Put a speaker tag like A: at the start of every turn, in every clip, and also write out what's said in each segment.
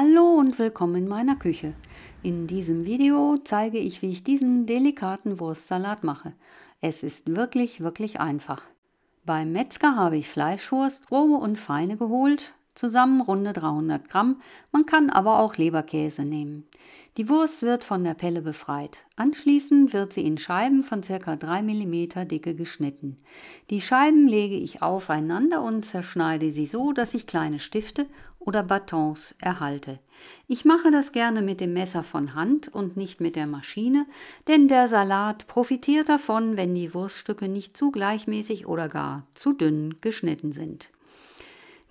A: Hallo und willkommen in meiner Küche. In diesem Video zeige ich, wie ich diesen delikaten Wurstsalat mache. Es ist wirklich, wirklich einfach. Beim Metzger habe ich Fleischwurst, rohe und feine geholt, zusammen runde 300 Gramm, man kann aber auch Leberkäse nehmen. Die Wurst wird von der Pelle befreit. Anschließend wird sie in Scheiben von ca. 3 mm Dicke geschnitten. Die Scheiben lege ich aufeinander und zerschneide sie so, dass ich kleine Stifte oder Batons erhalte. Ich mache das gerne mit dem Messer von Hand und nicht mit der Maschine, denn der Salat profitiert davon, wenn die Wurststücke nicht zu gleichmäßig oder gar zu dünn geschnitten sind.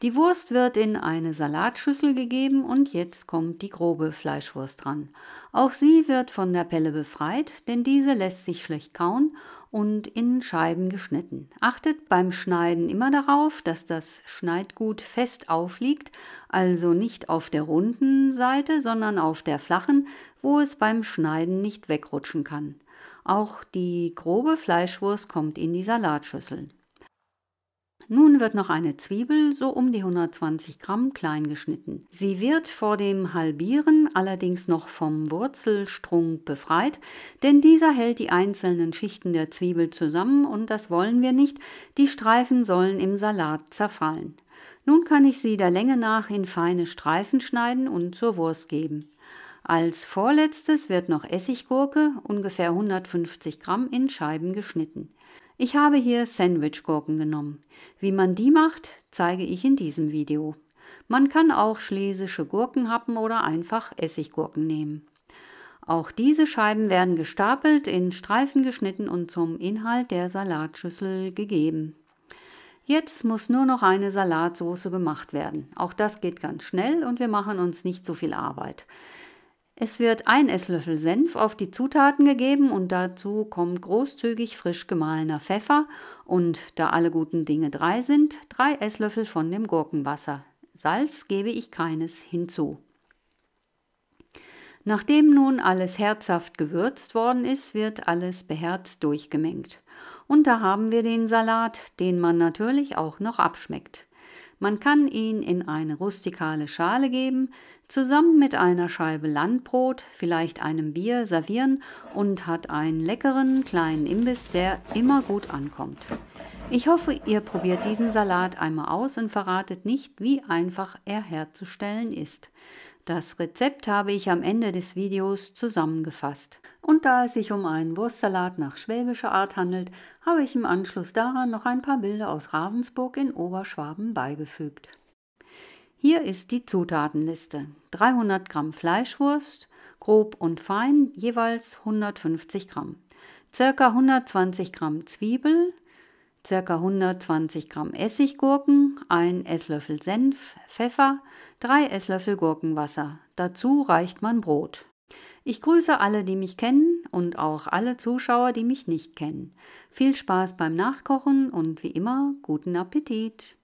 A: Die Wurst wird in eine Salatschüssel gegeben und jetzt kommt die grobe Fleischwurst dran. Auch sie wird von der Pelle befreit, denn diese lässt sich schlecht kauen und in Scheiben geschnitten. Achtet beim Schneiden immer darauf, dass das Schneidgut fest aufliegt, also nicht auf der runden Seite, sondern auf der flachen, wo es beim Schneiden nicht wegrutschen kann. Auch die grobe Fleischwurst kommt in die Salatschüssel. Nun wird noch eine Zwiebel, so um die 120 Gramm, klein geschnitten. Sie wird vor dem Halbieren allerdings noch vom Wurzelstrunk befreit, denn dieser hält die einzelnen Schichten der Zwiebel zusammen und das wollen wir nicht. Die Streifen sollen im Salat zerfallen. Nun kann ich sie der Länge nach in feine Streifen schneiden und zur Wurst geben. Als vorletztes wird noch Essiggurke, ungefähr 150 Gramm, in Scheiben geschnitten. Ich habe hier Sandwichgurken genommen. Wie man die macht, zeige ich in diesem Video. Man kann auch schlesische Gurkenhappen oder einfach Essiggurken nehmen. Auch diese Scheiben werden gestapelt, in Streifen geschnitten und zum Inhalt der Salatschüssel gegeben. Jetzt muss nur noch eine Salatsauce gemacht werden. Auch das geht ganz schnell und wir machen uns nicht so viel Arbeit. Es wird ein Esslöffel Senf auf die Zutaten gegeben und dazu kommt großzügig frisch gemahlener Pfeffer und da alle guten Dinge drei sind, drei Esslöffel von dem Gurkenwasser. Salz gebe ich keines hinzu. Nachdem nun alles herzhaft gewürzt worden ist, wird alles beherzt durchgemengt. Und da haben wir den Salat, den man natürlich auch noch abschmeckt. Man kann ihn in eine rustikale Schale geben, zusammen mit einer Scheibe Landbrot, vielleicht einem Bier servieren und hat einen leckeren kleinen Imbiss, der immer gut ankommt. Ich hoffe, ihr probiert diesen Salat einmal aus und verratet nicht, wie einfach er herzustellen ist. Das Rezept habe ich am Ende des Videos zusammengefasst. Und da es sich um einen Wurstsalat nach schwäbischer Art handelt, habe ich im Anschluss daran noch ein paar Bilder aus Ravensburg in Oberschwaben beigefügt. Hier ist die Zutatenliste. 300 Gramm Fleischwurst, grob und fein, jeweils 150 Gramm. Circa 120 Gramm Zwiebel, ca. 120 Gramm Essiggurken, 1 Esslöffel Senf, Pfeffer, 3 Esslöffel Gurkenwasser. Dazu reicht man Brot. Ich grüße alle, die mich kennen und auch alle Zuschauer, die mich nicht kennen. Viel Spaß beim Nachkochen und wie immer guten Appetit!